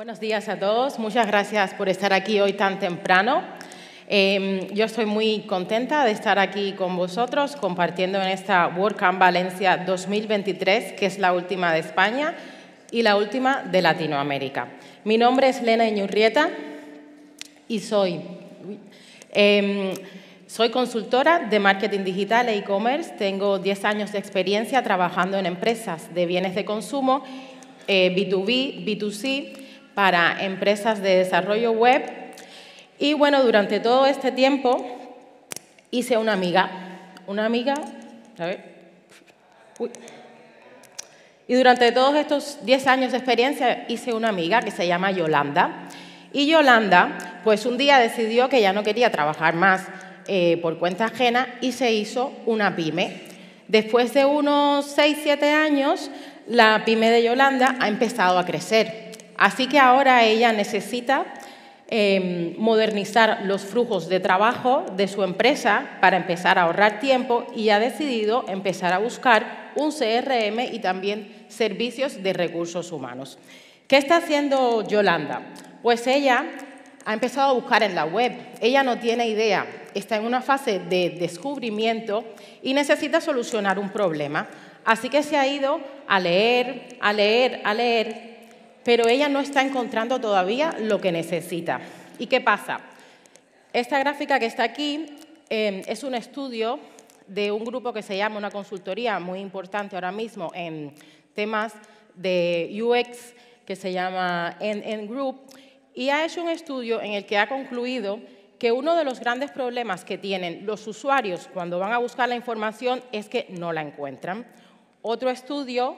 Buenos días a todos. Muchas gracias por estar aquí hoy tan temprano. Em, yo estoy muy contenta de estar aquí con vosotros compartiendo en esta WordCamp Valencia 2023, que es la última de España y la última de Latinoamérica. Mi nombre es Lena Iñurrieta y soy, em, soy consultora de marketing digital e e-commerce. Tengo 10 años de experiencia trabajando en empresas de bienes de consumo, eh, B2B, B2C para empresas de desarrollo web. Y bueno, durante todo este tiempo hice una amiga, una amiga, a ver, Y durante todos estos 10 años de experiencia hice una amiga que se llama Yolanda. Y Yolanda, pues un día decidió que ya no quería trabajar más eh, por cuenta ajena y se hizo una pyme. Después de unos 6, 7 años, la pyme de Yolanda ha empezado a crecer. Así que ahora ella necesita em, modernizar los flujos de trabajo de su empresa para empezar a ahorrar tiempo y ha decidido empezar a buscar un CRM y también servicios de recursos humanos. ¿Qué está haciendo Yolanda? Pues ella ha empezado a buscar en la web. Ella no tiene idea, está en una fase de descubrimiento y necesita solucionar un problema. Así que se ha ido a leer, a leer, a leer pero ella no está encontrando todavía lo que necesita. ¿Y qué pasa? Esta gráfica que está aquí em, es un estudio de un grupo que se llama una consultoría muy importante ahora mismo en temas de UX, que se llama NN Group, y ha hecho un estudio en el que ha concluido que uno de los grandes problemas que tienen los usuarios cuando van a buscar la información es que no la encuentran. Otro estudio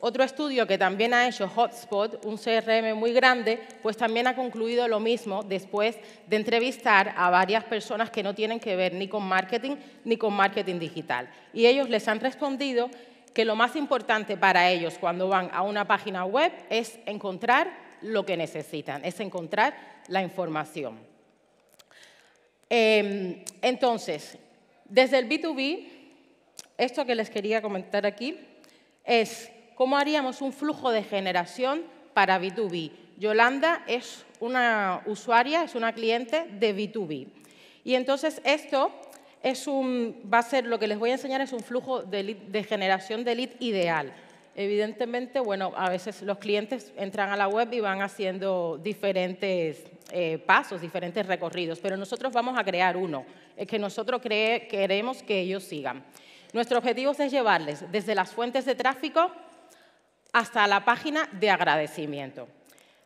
otro estudio que también ha hecho Hotspot, un CRM muy grande, pues también ha concluido lo mismo después de entrevistar a varias personas que no tienen que ver ni con marketing ni con marketing digital. Y ellos les han respondido que lo más importante para ellos cuando van a una página web es encontrar lo que necesitan, es encontrar la información. Em, entonces, desde el B2B, esto que les quería comentar aquí es cómo haríamos un flujo de generación para B2B. Yolanda es una usuaria, es una cliente de B2B. Y entonces esto es va a ser, lo que les voy a enseñar es un flujo de, generación de lead ideal. Evidentemente, bueno, a veces los clientes entran a la web y van haciendo diferentes eh, pasos, diferentes recorridos, pero nosotros vamos a crear uno, es que nosotros queremos que ellos sigan. Nuestro objetivo es llevarles desde las fuentes de tráfico hasta la página de agradecimiento.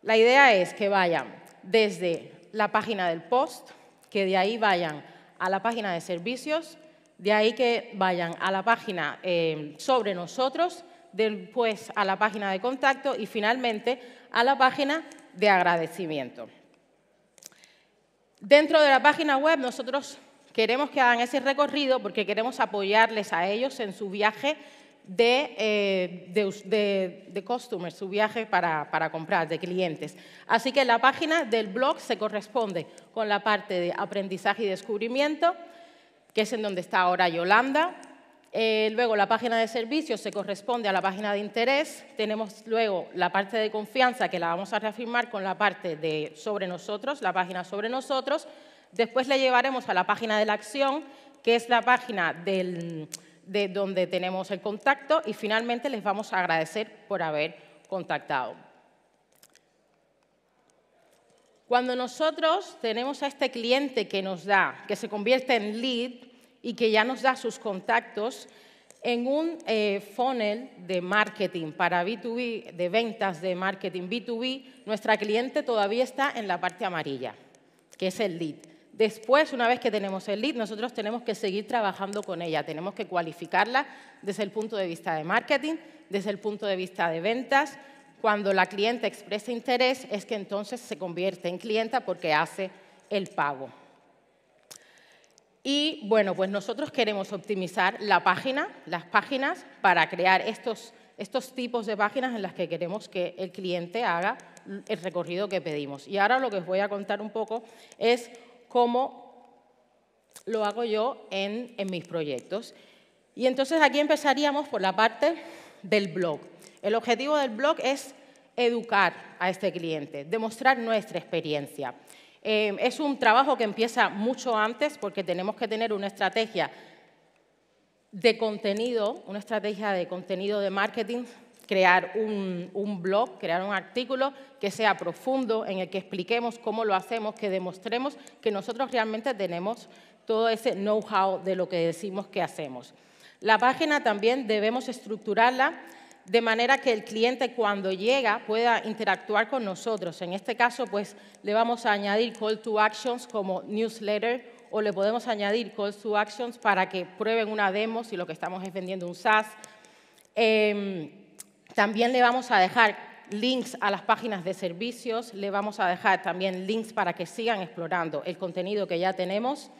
La idea es que vayan desde la página del post, que de ahí vayan a la página de servicios, de ahí que vayan a la página eh, sobre nosotros, después a la página de contacto y finalmente a la página de agradecimiento. Dentro de la página web nosotros queremos que hagan ese recorrido porque queremos apoyarles a ellos en su viaje de, eh, su viaje para, comprar, de clientes. Así que la página del blog se corresponde con la parte de aprendizaje y descubrimiento, que es en donde está ahora Yolanda. Eh, luego la página de servicios se corresponde a la página de interés. Tenemos luego la parte de confianza que la vamos a reafirmar con la parte de sobre nosotros, la página sobre nosotros. Después le llevaremos a la página de la acción, que es la página del, de donde tenemos el contacto y finalmente les vamos a agradecer por haber contactado. Cuando nosotros tenemos a este cliente que nos da, que se convierte en lead y que ya nos da sus contactos, en un eh, funnel de marketing para B2B, de ventas de marketing B2B, nuestra cliente todavía está en la parte amarilla, que es el lead. Después, una vez que tenemos el lead, nosotros tenemos que seguir trabajando con ella, tenemos que cualificarla desde el punto de vista de marketing, desde el punto de vista de ventas. Cuando la cliente expresa interés es que entonces se convierte en clienta porque hace el pago. Y bueno, pues nosotros queremos optimizar la página, las páginas, para crear estos, estos tipos de páginas en las que queremos que el cliente haga el recorrido que pedimos. Y ahora lo que os voy a contar un poco es como lo hago yo en, mis proyectos. Y entonces aquí empezaríamos por la parte del blog. El objetivo del blog es educar a este cliente, demostrar nuestra experiencia. Em, es un trabajo que empieza mucho antes porque tenemos que tener una estrategia de contenido, una estrategia de contenido de marketing crear un, blog, crear un artículo que sea profundo, en el que expliquemos cómo lo hacemos, que demostremos que nosotros realmente tenemos todo ese know-how de lo que decimos que hacemos. La página también debemos estructurarla de manera que el cliente cuando llega pueda interactuar con nosotros. En este caso, pues le vamos a añadir call to actions como newsletter o le podemos añadir call to actions para que prueben una demo si lo que estamos es vendiendo un SaaS. Em, también le vamos a dejar links a las páginas de servicios, le vamos a dejar también links para que sigan explorando el contenido que ya tenemos.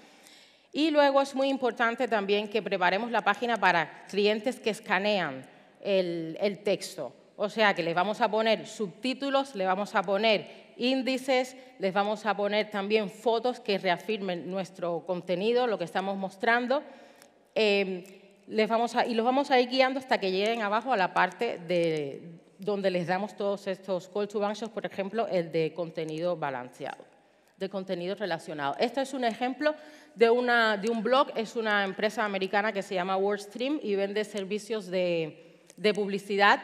Y luego es muy importante también que preparemos la página para clientes que escanean el, texto. O sea que les vamos a poner subtítulos, le vamos a poner índices, les vamos a poner también fotos que reafirmen nuestro contenido, lo que estamos mostrando. Em, vamos y los vamos a ir guiando hasta que lleguen abajo a la parte de, donde les damos todos estos call to actions, por ejemplo, el de contenido balanceado, de contenido relacionado. Esto es un ejemplo de, de un blog, es una empresa americana que se llama WordStream y vende servicios de, de publicidad.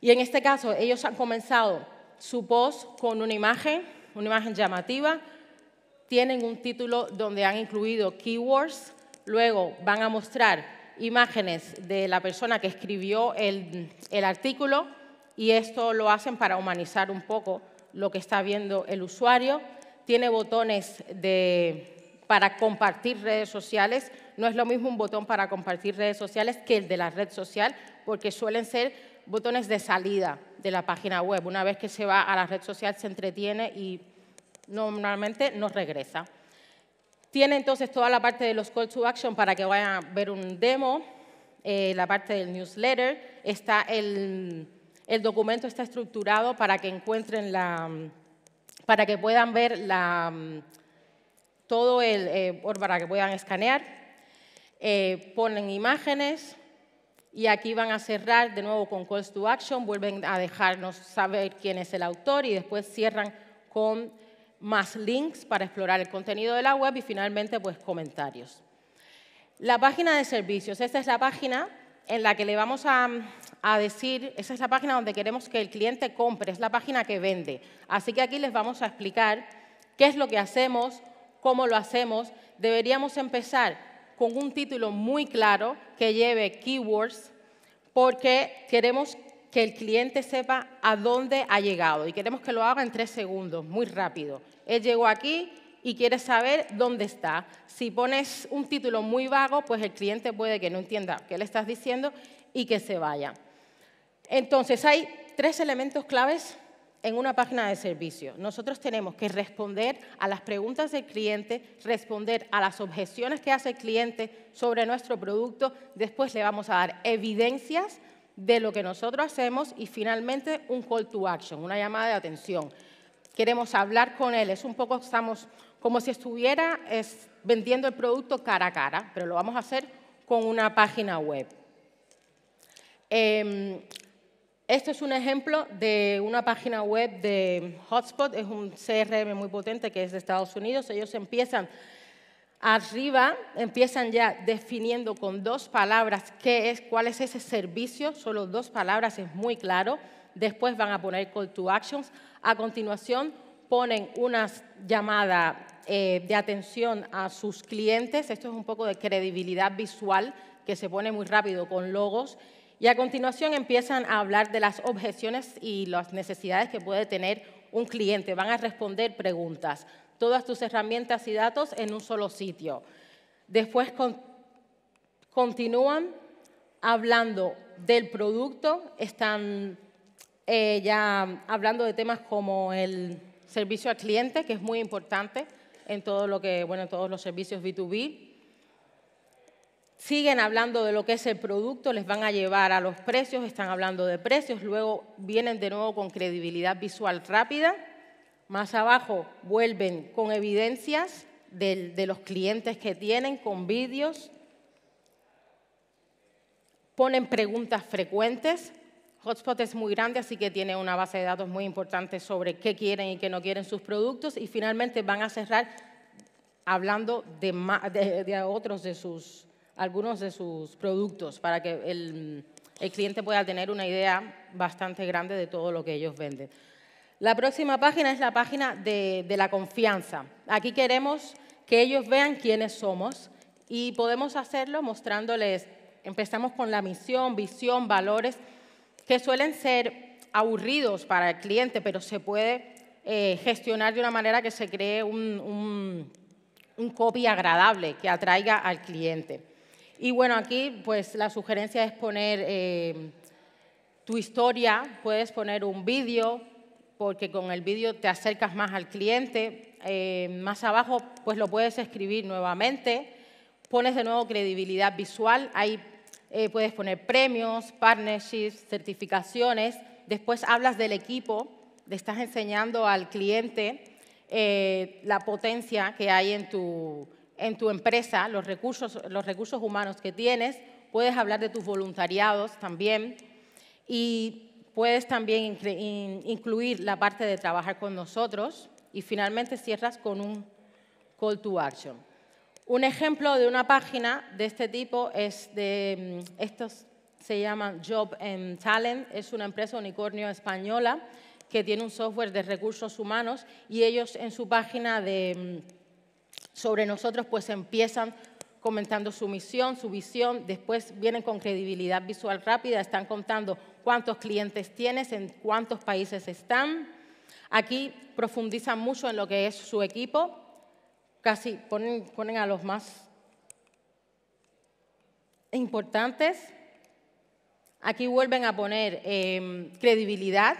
Y en este caso, ellos han comenzado su post con una imagen, una imagen llamativa, tienen un título donde han incluido keywords, luego van a mostrar imágenes de la persona que escribió el, artículo y esto lo hacen para humanizar un poco lo que está viendo el usuario. Tiene botones para compartir redes sociales. No es lo mismo un botón para compartir redes sociales que el de la red social, porque suelen ser botones de salida de la página web. Una vez que se va a la red social se entretiene y normalmente no regresa. Tiene entonces toda la parte de los call to action para que vayan a ver un demo, eh, la parte del newsletter, está el, documento está estructurado para que encuentren la, para que puedan ver la, todo el, eh, para que puedan escanear, eh, ponen imágenes y aquí van a cerrar de nuevo con calls to action, vuelven a dejarnos saber quién es el autor y después cierran con más links para explorar el contenido de la web y finalmente pues comentarios. La página de servicios, esta es la página en la que le vamos a, a, decir, esa es la página donde queremos que el cliente compre, es la página que vende. Así que aquí les vamos a explicar qué es lo que hacemos, cómo lo hacemos. Deberíamos empezar con un título muy claro que lleve keywords porque queremos que el cliente sepa a dónde ha llegado y queremos que lo haga en tres segundos, muy rápido. Él llegó aquí y quiere saber dónde está. Si pones un título muy vago, pues el cliente puede que no entienda qué le estás diciendo y que se vaya. Entonces, hay tres elementos claves en una página de servicio. Nosotros tenemos que responder a las preguntas del cliente, responder a las objeciones que hace el cliente sobre nuestro producto, después le vamos a dar evidencias de lo que nosotros hacemos y finalmente un call to action, una llamada de atención. Queremos hablar con él, es un poco, estamos como si estuviera vendiendo el producto cara a cara, pero lo vamos a hacer con una página web. este es un ejemplo de una página web de Hotspot, es un CRM muy potente que es de Estados Unidos. Ellos empiezan Arriba empiezan ya definiendo con dos palabras qué es, cuál es ese servicio, solo dos palabras, es muy claro. Después van a poner call to actions. A continuación ponen una llamada eh, de atención a sus clientes. Esto es un poco de credibilidad visual que se pone muy rápido con logos. Y a continuación empiezan a hablar de las objeciones y las necesidades que puede tener un cliente. Van a responder preguntas todas tus herramientas y datos en un solo sitio. Después continúan hablando del producto, están eh, ya hablando de temas como el servicio al cliente, que es muy importante en todo lo que, bueno, en todos los servicios B2B. Siguen hablando de lo que es el producto, les van a llevar a los precios, están hablando de precios, luego vienen de nuevo con credibilidad visual rápida más abajo vuelven con evidencias de, los clientes que tienen, con vídeos. Ponen preguntas frecuentes. Hotspot es muy grande, así que tiene una base de datos muy importante sobre qué quieren y qué no quieren sus productos. Y finalmente van a cerrar hablando de, otros de sus, algunos de sus productos para que el cliente pueda tener una idea bastante grande de todo lo que ellos venden. La próxima página es la página de, la confianza. Aquí queremos que ellos vean quiénes somos y podemos hacerlo mostrándoles, empezamos con la misión, visión, valores, que suelen ser aburridos para el cliente, pero se puede eh, gestionar de una manera que se cree un, copy agradable, que atraiga al cliente. Y bueno, aquí pues la sugerencia es poner eh, tu historia, puedes poner un vídeo, porque con el vídeo te acercas más al cliente. Eh, más abajo, pues lo puedes escribir nuevamente. Pones de nuevo credibilidad visual. Ahí eh, puedes poner premios, partnerships, certificaciones. Después hablas del equipo. Le estás enseñando al cliente eh, la potencia que hay en tu, en tu empresa, los recursos, los recursos humanos que tienes. Puedes hablar de tus voluntariados también. Y puedes también incluir la parte de trabajar con nosotros y finalmente cierras con un call to action. Un ejemplo de una página de este tipo es de, mm, estos se llama Job and Talent, es una empresa unicornio española que tiene un software de recursos humanos y ellos en su página de mm, sobre nosotros pues empiezan comentando su misión, su visión, después vienen con credibilidad visual rápida, están contando cuántos clientes tienes, en cuántos países están. Aquí profundizan mucho en lo que es su equipo, casi ponen, a los más importantes. Aquí vuelven a poner em, credibilidad.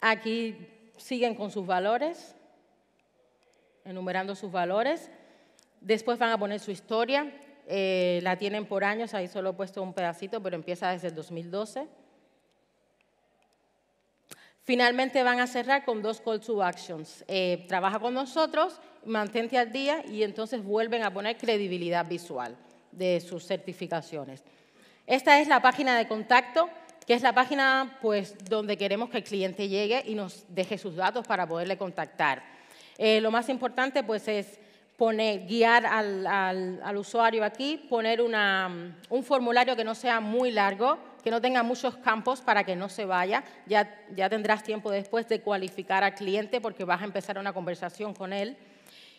Aquí siguen con sus valores, enumerando sus valores. Después van a poner su historia, eh, la tienen por años, ahí solo he puesto un pedacito, pero empieza desde el 2012. Finalmente van a cerrar con dos call to actions. Eh, trabaja con nosotros, mantente al día y entonces vuelven a poner credibilidad visual de sus certificaciones. Esta es la página de contacto, que es la página pues, donde queremos que el cliente llegue y nos deje sus datos para poderle contactar. Eh, lo más importante pues, es guiar al, usuario aquí, poner un formulario que no sea muy largo, que no tenga muchos campos para que no se vaya. Ya, tendrás tiempo después de cualificar al cliente porque vas a empezar una conversación con él.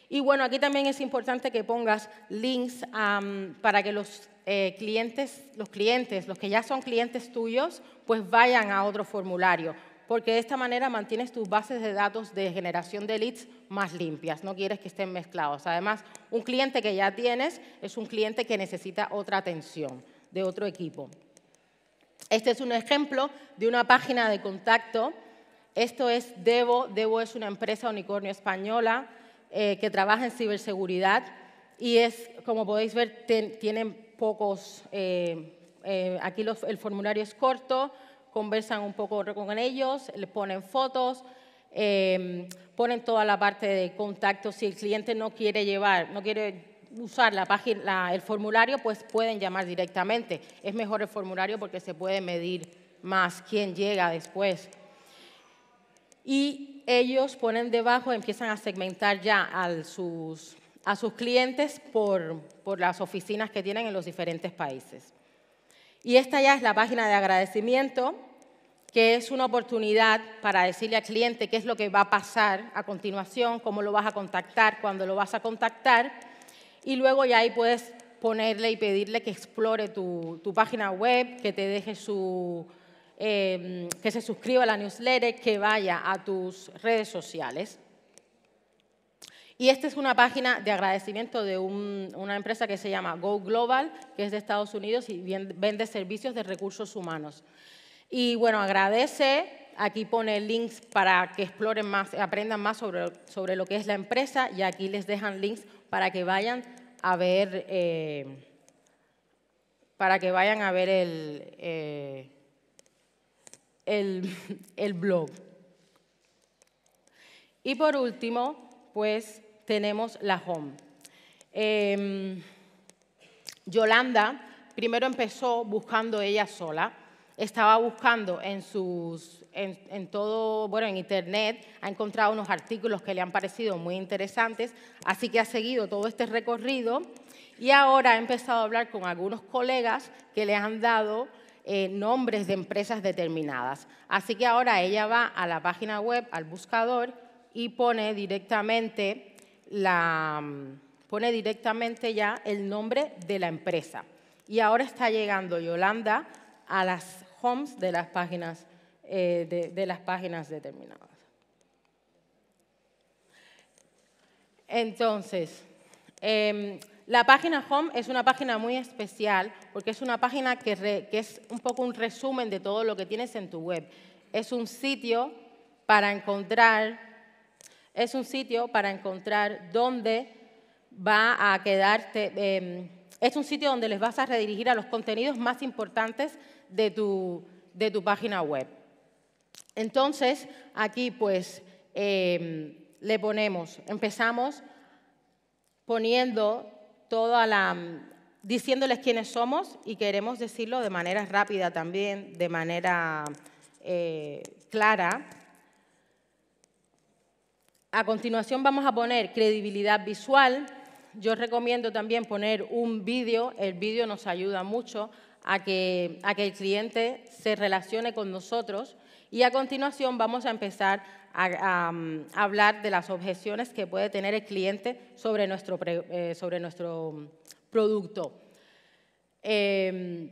Y bueno, aquí también es importante que pongas links para que los eh, clientes, los clientes, los que ya son clientes tuyos, pues vayan a otro formulario porque de esta manera mantienes tus bases de datos de generación de leads más limpias, no quieres que estén mezclados. Además, un cliente que ya tienes es un cliente que necesita otra atención de otro equipo. Este es un ejemplo de una página de contacto. Esto es Devo. Devo es una empresa unicornio española eh, que trabaja en ciberseguridad y es, como podéis ver, tienen pocos... Eh, eh, aquí el formulario es corto, conversan un poco con ellos, les ponen fotos, em, ponen toda la parte de contacto. Si el cliente no quiere llevar, no quiere usar la página, el formulario, pues pueden llamar directamente. Es mejor el formulario porque se puede medir más quién llega después. Y ellos ponen debajo, empiezan a segmentar ya a sus, clientes por las oficinas que tienen en los diferentes países. Y esta ya es la página de agradecimiento, que es una oportunidad para decirle al cliente qué es lo que va a pasar a continuación, cómo lo vas a contactar, cuándo lo vas a contactar. Y luego ya ahí puedes ponerle y pedirle que explore tu, página web, que te deje eh, que se suscriba a la newsletter, que vaya a tus redes sociales. Y esta es una página de agradecimiento de una empresa que se llama Go Global, que es de Estados Unidos y vende servicios de recursos humanos. Y bueno, agradece, aquí pone links para que exploren más, aprendan más sobre, sobre lo que es la empresa y aquí les dejan links para que vayan a ver, eh, para que vayan a ver el eh, blog. Y por último, pues tenemos la home. Em, Yolanda primero empezó buscando ella sola. Estaba buscando en sus, en, todo, bueno, en internet, ha encontrado unos artículos que le han parecido muy interesantes, así que ha seguido todo este recorrido y ahora ha empezado a hablar con algunos colegas que le han dado eh, nombres de empresas determinadas. Así que ahora ella va a la página web, al buscador y pone directamente la, mm, pone directamente ya el nombre de la empresa. Y ahora está llegando Yolanda a las homes de las páginas, eh, de, las páginas determinadas. Entonces, em, la página home es una página muy especial porque es una página que, es un poco un resumen de todo lo que tienes en tu web. Es un sitio para encontrar es un sitio para encontrar dónde va a quedarte. Em, es un sitio donde les vas a redirigir a los contenidos más importantes de tu, página web. Entonces, aquí pues em, le ponemos, empezamos poniendo toda la, diciéndoles quiénes somos y queremos decirlo de manera rápida también, de manera eh, clara. A continuación vamos a poner credibilidad visual. Yo recomiendo también poner un vídeo. El vídeo nos ayuda mucho a que, el cliente se relacione con nosotros. Y a continuación vamos a empezar a, mm, hablar de las objeciones que puede tener el cliente sobre nuestro, eh, sobre nuestro mm, producto. Em,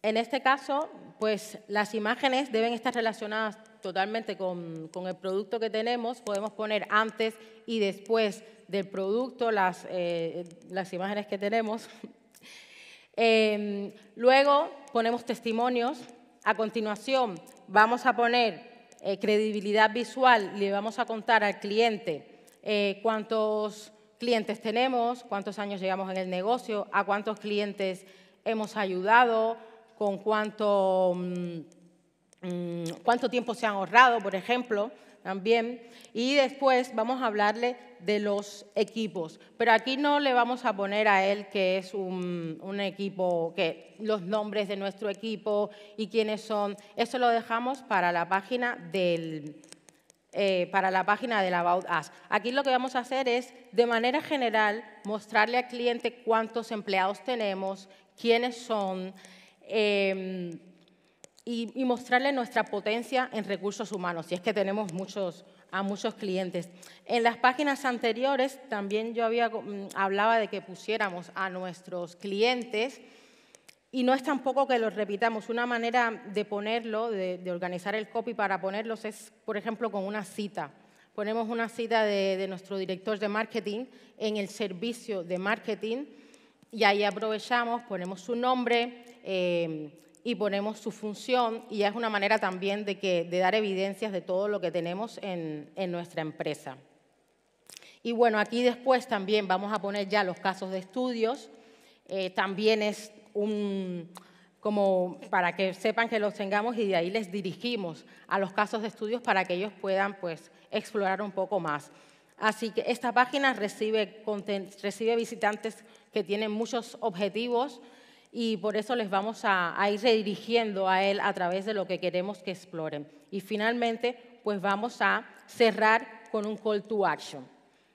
en este caso, pues las imágenes deben estar relacionadas totalmente con, el producto que tenemos. Podemos poner antes y después del producto las, eh, las imágenes que tenemos. Em, luego ponemos testimonios. A continuación vamos a poner eh, credibilidad visual. Le vamos a contar al cliente eh, cuántos clientes tenemos, cuántos años llevamos en el negocio, a cuántos clientes hemos ayudado, con cuánto... Mm, Mm, cuánto tiempo se han ahorrado, por ejemplo, también. Y después vamos a hablarle de los equipos. Pero aquí no le vamos a poner a él que es un, equipo, que los nombres de nuestro equipo y quiénes son. Eso lo dejamos para la página del, eh, para la página del About Us. Aquí lo que vamos a hacer es, de manera general, mostrarle al cliente cuántos empleados tenemos, quiénes son, em, y, mostrarle nuestra potencia en recursos humanos, si es que tenemos muchos, a muchos clientes. En las páginas anteriores también yo había, mm, hablaba de que pusiéramos a nuestros clientes y no es tampoco que los repitamos. Una manera de ponerlo, de, organizar el copy para ponerlos es, por ejemplo, con una cita. Ponemos una cita de, nuestro director de marketing en el servicio de marketing y ahí aprovechamos, ponemos su nombre, eh, y ponemos su función y es una manera también de, dar evidencias de todo lo que tenemos en, nuestra empresa. Y bueno, aquí después también vamos a poner ya los casos de estudios. Eh, también es un, como para que sepan que los tengamos y de ahí les dirigimos a los casos de estudios para que ellos puedan pues explorar un poco más. Así que esta página recibe visitantes que tienen muchos objetivos, y por eso les vamos a, ir redirigiendo a Él a través de lo que queremos que exploren. Y finalmente, pues vamos a cerrar con un call to action.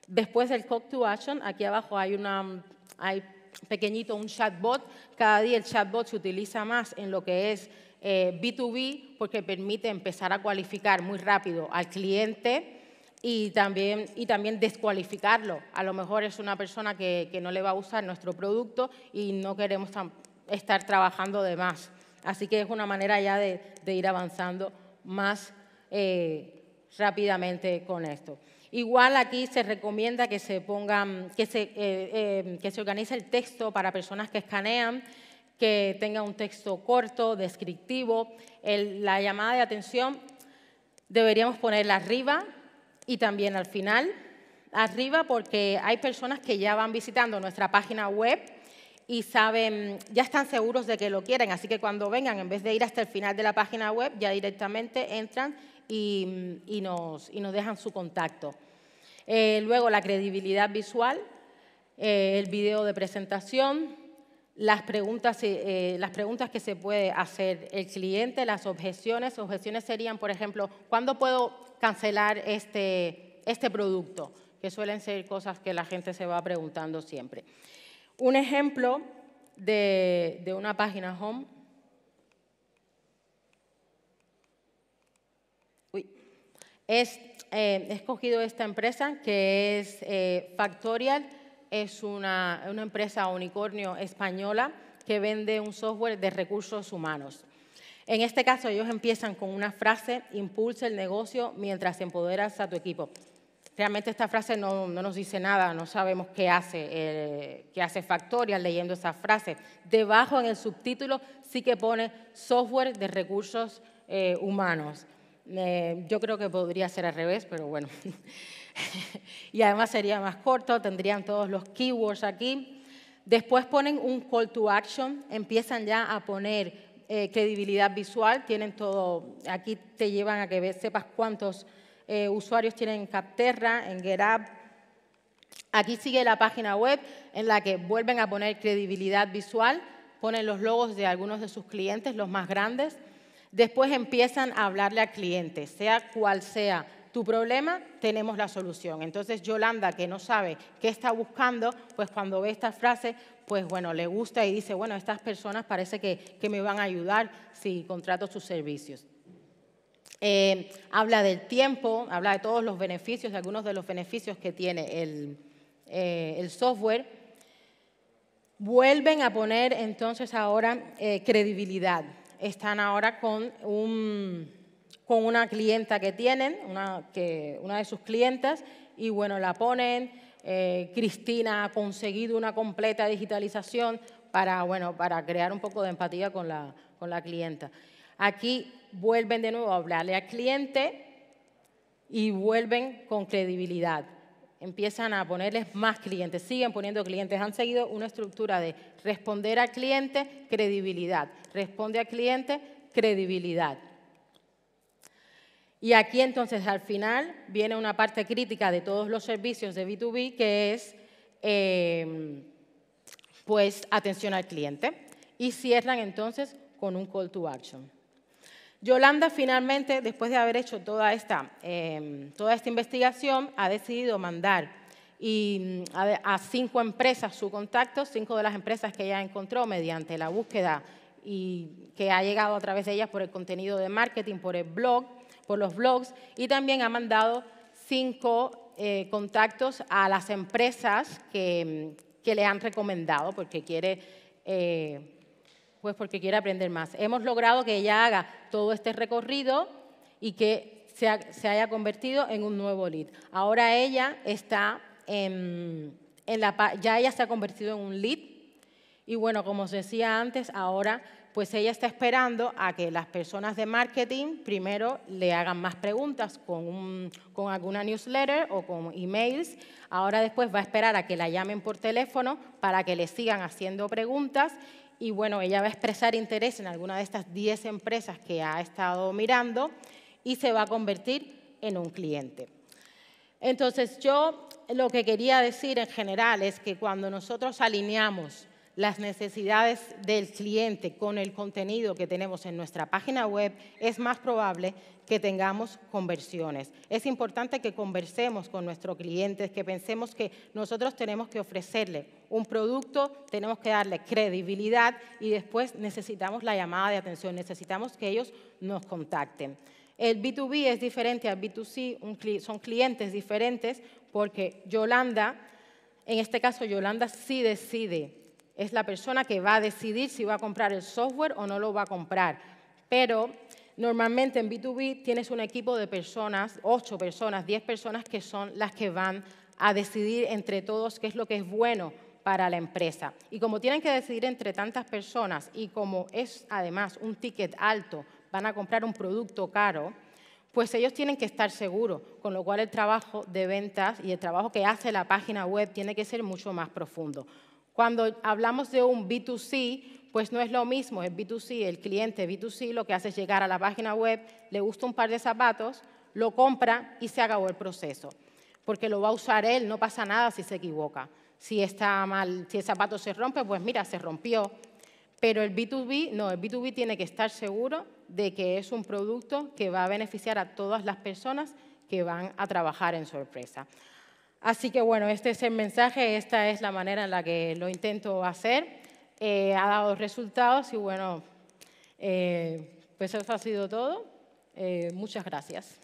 Después del call to action, aquí abajo hay una... Hay pequeñito un chatbot. Cada día el chatbot se utiliza más en lo que es B2B eh, porque permite empezar a cualificar muy rápido al cliente y también, y también descualificarlo. A lo mejor es una persona que, que no le va a usar nuestro producto y no queremos estar trabajando de más. Así que es una manera ya de, ir avanzando más eh, rápidamente con esto. Igual aquí se recomienda que se pongan, que se, eh, eh, que se organice el texto para personas que escanean, que tenga un texto corto, descriptivo. la llamada de atención deberíamos ponerla arriba y también al final. Arriba porque hay personas que ya van visitando nuestra página web y saben, ya están seguros de que lo quieren, así que cuando vengan, en vez de ir hasta el final de la página web, ya directamente entran y, nos, dejan su contacto. Eh, luego, la credibilidad visual, eh, el video de presentación, las preguntas, eh, las preguntas que se puede hacer el cliente, las objeciones. Objeciones serían, por ejemplo, ¿cuándo puedo cancelar este, este producto? Que suelen ser cosas que la gente se va preguntando siempre. Un ejemplo de, una página home. Es, eh, he escogido esta empresa que es eh, Factorial, es una, una empresa unicornio española que vende un software de recursos humanos. En este caso, ellos empiezan con una frase, impulsa el negocio mientras empoderas a tu equipo. Realmente esta frase no, nos dice nada, no sabemos qué hace, eh, hace Factorial leyendo esa frase. Debajo en el subtítulo sí que pone software de recursos eh, humanos. Eh, yo creo que podría ser al revés, pero bueno. y además sería más corto, tendrían todos los keywords aquí. Después ponen un call to action, empiezan ya a poner credibilidad visual, tienen todo, aquí te llevan a que sepas cuántos eh, usuarios tienen Capterra, en GetUp. Aquí sigue la página web en la que vuelven a poner credibilidad visual, ponen los logos de algunos de sus clientes, los más grandes. Después empiezan a hablarle al cliente, sea cual sea tu problema, tenemos la solución. Entonces Yolanda, que no sabe qué está buscando, pues cuando ve esta frase, pues bueno, le gusta y dice, bueno, estas personas parece que me van a ayudar si contrato sus servicios. Eh, habla del tiempo, habla de todos los beneficios, de algunos de los beneficios que tiene el, eh, software. Vuelven a poner entonces ahora eh, credibilidad. Están ahora con, un, con una clienta que tienen, una, que, una de sus clientas, y bueno, la ponen. Cristina ha conseguido una completa digitalización para, bueno, para crear un poco de empatía con la, con la clienta. Aquí vuelven de nuevo a hablarle al cliente y vuelven con credibilidad. Empiezan a ponerles más clientes, siguen poniendo clientes. Han seguido una estructura de responder al cliente, credibilidad. Responde al cliente, credibilidad. Y aquí entonces al final viene una parte crítica de todos los servicios de B2B que es em, pues atención al cliente y cierran entonces con un call to action. Yolanda finalmente, después de haber hecho toda esta, eh, toda esta investigación, ha decidido mandar mm, a, cinco empresas su contacto, cinco de las empresas que ella encontró mediante la búsqueda y que ha llegado a través de ellas por el contenido de marketing, por el blog, por los blogs, y también ha mandado cinco eh, contactos a las empresas mm, que, le han recomendado porque quiere... Eh, pues porque quiere aprender más. Hemos logrado que ella haga todo este recorrido y que se, se haya convertido en un nuevo lead. Ahora ella está en, en la, ya ella se ha convertido en un lead y bueno, como os decía antes, ahora pues ella está esperando a que las personas de marketing primero le hagan más preguntas con, con, alguna newsletter o con emails. Ahora después va a esperar a que la llamen por teléfono para que le sigan haciendo preguntas y bueno, ella va a expresar interés en alguna de estas 10 empresas que ha estado mirando y se va a convertir en un cliente. Entonces yo lo que quería decir en general es que cuando nosotros alineamos las necesidades del cliente con el contenido que tenemos en nuestra página web, es más probable que tengamos conversiones. Es importante que conversemos con nuestros clientes, que pensemos que nosotros tenemos que ofrecerle un producto, tenemos que darle credibilidad y después necesitamos la llamada de atención, necesitamos que ellos nos contacten. El B2B es diferente al B2C, son clientes diferentes porque Yolanda, en este caso Yolanda sí decide, es la persona que va a decidir si va a comprar el software o no lo va a comprar. Pero Normalmente en B2B tienes un equipo de personas, ocho personas, 10 personas que son las que van a decidir entre todos qué es lo que es bueno para la empresa. Y como tienen que decidir entre tantas personas y como es además un ticket alto, van a comprar un producto caro, pues ellos tienen que estar seguros, con lo cual el trabajo de ventas y el trabajo que hace la página web tiene que ser mucho más profundo. Cuando hablamos de un B2C, pues no es lo mismo, el B2C, el cliente B2C lo que hace es llegar a la página web, le gusta un par de zapatos, lo compra y se acabó el proceso, porque lo va a usar él, no pasa nada si se equivoca. Si está mal, si el zapato se rompe, pues mira, se rompió. Pero el B2B, no, el B2B tiene que estar seguro de que es un producto que va a beneficiar a todas las personas que van a trabajar en sorpresa. Así que bueno, este es el mensaje, esta es la manera en la que lo intento hacer. Eh, ha dado resultados y bueno, eh, pues eso ha sido todo. Eh, muchas gracias.